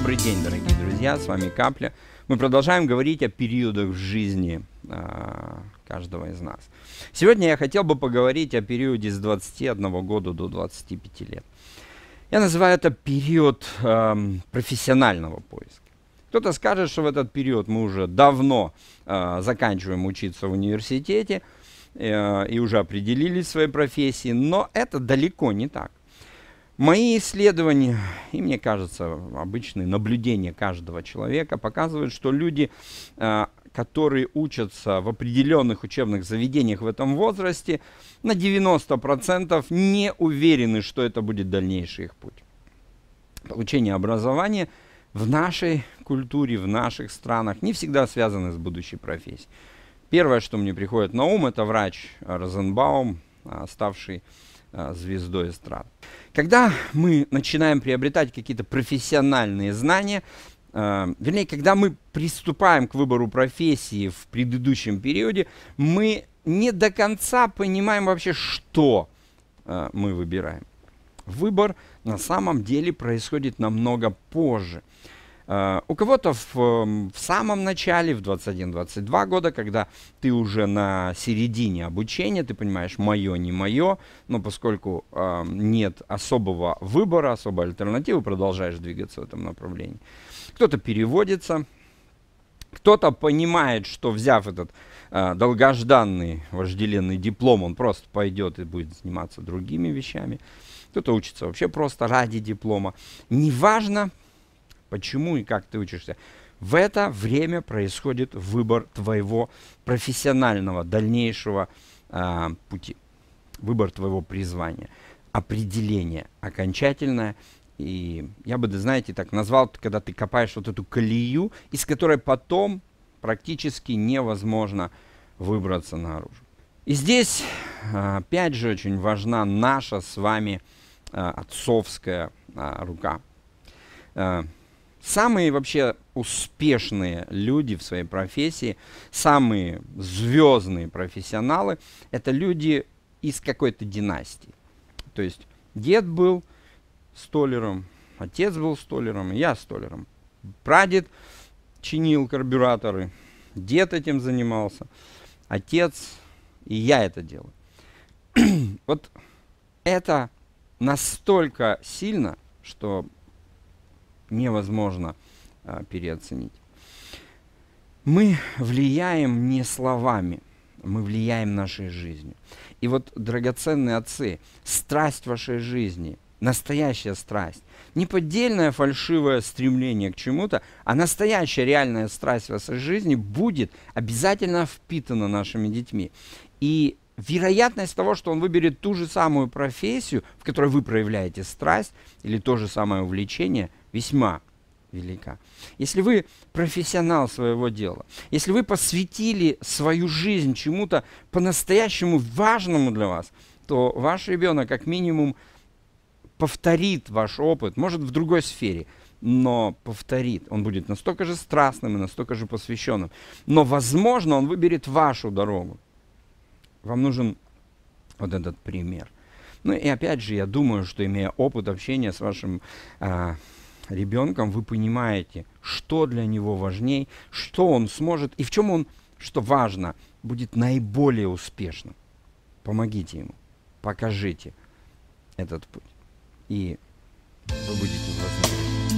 Добрый день, дорогие друзья, с вами Капля. Мы продолжаем говорить о периодах в жизни а, каждого из нас. Сегодня я хотел бы поговорить о периоде с 21 года до 25 лет. Я называю это период эм, профессионального поиска. Кто-то скажет, что в этот период мы уже давно э, заканчиваем учиться в университете э, и уже определились в своей профессии, но это далеко не так. Мои исследования, и мне кажется, обычные наблюдения каждого человека показывают, что люди, э, которые учатся в определенных учебных заведениях в этом возрасте, на 90% не уверены, что это будет дальнейший их путь. Получение образования в нашей культуре, в наших странах не всегда связано с будущей профессией. Первое, что мне приходит на ум, это врач Розенбаум, а, ставший а, звездой эстрад. Когда мы начинаем приобретать какие-то профессиональные знания, э, вернее, когда мы приступаем к выбору профессии в предыдущем периоде, мы не до конца понимаем вообще, что э, мы выбираем. Выбор на самом деле происходит намного позже. Э, у кого-то в, эм, в самом начале, в 21-22 года, когда ты уже на середине обучения, ты понимаешь, мое, не мое, но поскольку э, нет особого выбора, особой альтернативы, продолжаешь двигаться в этом направлении. Кто-то переводится, кто-то понимает, что взяв этот э, долгожданный вожделенный диплом, он просто пойдет и будет заниматься другими вещами. Кто-то учится вообще просто ради диплома. Неважно, почему и как ты учишься. В это время происходит выбор твоего профессионального дальнейшего э, пути, выбор твоего призвания, определение окончательное. И я бы, знаете, так назвал, когда ты копаешь вот эту колею, из которой потом практически невозможно выбраться наружу. И здесь, а, опять же, очень важна наша с вами а, отцовская рука. Самые вообще успешные люди в своей профессии, самые звездные профессионалы, это люди из какой-то династии. То есть дед был столером, отец был столером, я столером. Прадед чинил карбюраторы, дед этим занимался, отец и я это делаю. вот это настолько сильно, что невозможно а, переоценить. Мы влияем не словами, мы влияем нашей жизнью. И вот, драгоценные отцы, страсть вашей жизни, настоящая страсть, не поддельное фальшивое стремление к чему-то, а настоящая реальная страсть вашей жизни будет обязательно впитана нашими детьми. И вероятность того, что он выберет ту же самую профессию, в которой вы проявляете страсть или то же самое увлечение, весьма велика. Если вы профессионал своего дела, если вы посвятили свою жизнь чему-то по-настоящему важному для вас, то ваш ребенок как минимум повторит ваш опыт, может в другой сфере, но повторит. Он будет настолько же страстным и настолько же посвященным. Но, возможно, он выберет вашу дорогу. Вам нужен вот этот пример. Ну и опять же, я думаю, что имея опыт общения с вашим э, ребенком, вы понимаете, что для него важней, что он сможет и в чем он, что важно, будет наиболее успешным. Помогите ему, покажите этот путь, и вы будете вознаграждены.